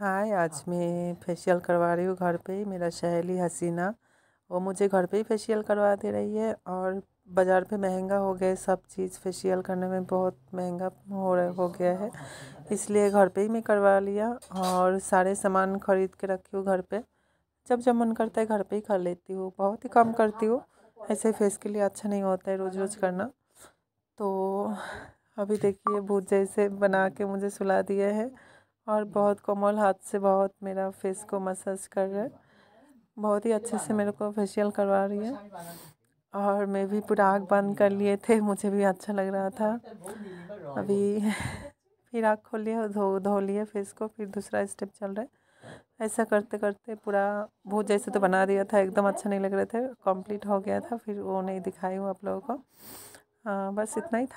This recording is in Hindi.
हाय आज हाँ। मैं फेशियल करवा रही हूँ घर पे ही मेरा सहेली हसीना वो मुझे घर पे ही फेशियल करवा दे रही है और बाज़ार पे महंगा हो गया सब चीज़ फेशियल करने में बहुत महंगा हो रहा हो गया है इसलिए घर पे ही मैं करवा लिया और सारे सामान ख़रीद के रखी हूँ घर पे जब जब मन करता है घर पे ही कर लेती हूँ बहुत ही कम करती हूँ ऐसे फेस के लिए अच्छा नहीं होता है रोज़ रोज़ करना तो अभी देखिए भूत जैसे बना के मुझे सुला दिया है और बहुत कोमल हाथ से बहुत मेरा फेस को मसाज कर रहा है बहुत ही अच्छे से मेरे को फेशियल करवा रही है और मैं भी पूरा आँख बंद कर लिए थे मुझे भी अच्छा लग रहा था अभी फिर आँख खोल लिए धो धो लिए फेस को फिर दूसरा स्टेप चल रहा है ऐसा करते करते पूरा भूत जैसे तो बना दिया था एकदम अच्छा नहीं लग रहे थे कंप्लीट हो गया था फिर वो नहीं दिखाई हूँ आप लोगों को आ, हाँ, बस इतना ही था